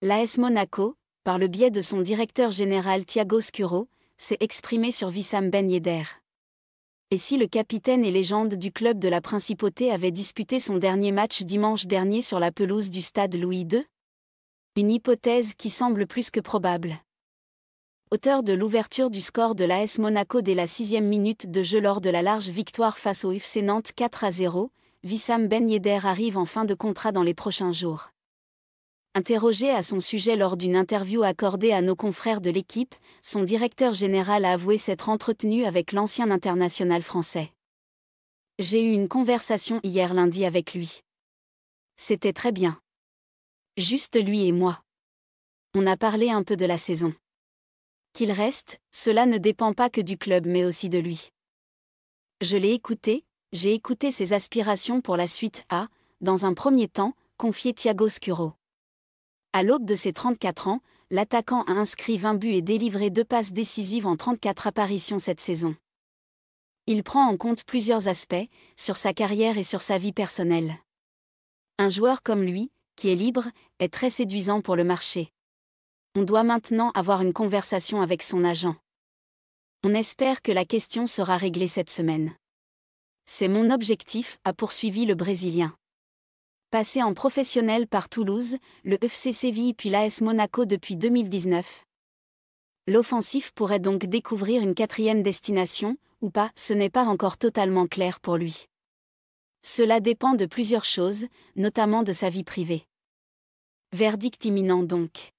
L'AS Monaco, par le biais de son directeur général Thiago Scuro, s'est exprimé sur Wissam Ben Yedder. Et si le capitaine et légende du club de la Principauté avait disputé son dernier match dimanche dernier sur la pelouse du stade Louis II Une hypothèse qui semble plus que probable. Auteur de l'ouverture du score de l'AS Monaco dès la sixième minute de jeu lors de la large victoire face au FC Nantes 4 à 0, Vissam Ben Yedder arrive en fin de contrat dans les prochains jours. Interrogé à son sujet lors d'une interview accordée à nos confrères de l'équipe, son directeur général a avoué s'être entretenu avec l'ancien international français. J'ai eu une conversation hier lundi avec lui. C'était très bien. Juste lui et moi. On a parlé un peu de la saison. Qu'il reste, cela ne dépend pas que du club mais aussi de lui. Je l'ai écouté, j'ai écouté ses aspirations pour la suite à, dans un premier temps, confié Thiago Scuro. À l'aube de ses 34 ans, l'attaquant a inscrit 20 buts et délivré deux passes décisives en 34 apparitions cette saison. Il prend en compte plusieurs aspects, sur sa carrière et sur sa vie personnelle. Un joueur comme lui, qui est libre, est très séduisant pour le marché. On doit maintenant avoir une conversation avec son agent. On espère que la question sera réglée cette semaine. C'est mon objectif, a poursuivi le Brésilien. Passé en professionnel par Toulouse, le FC Séville puis l'AS Monaco depuis 2019. L'offensif pourrait donc découvrir une quatrième destination, ou pas, ce n'est pas encore totalement clair pour lui. Cela dépend de plusieurs choses, notamment de sa vie privée. Verdict imminent donc.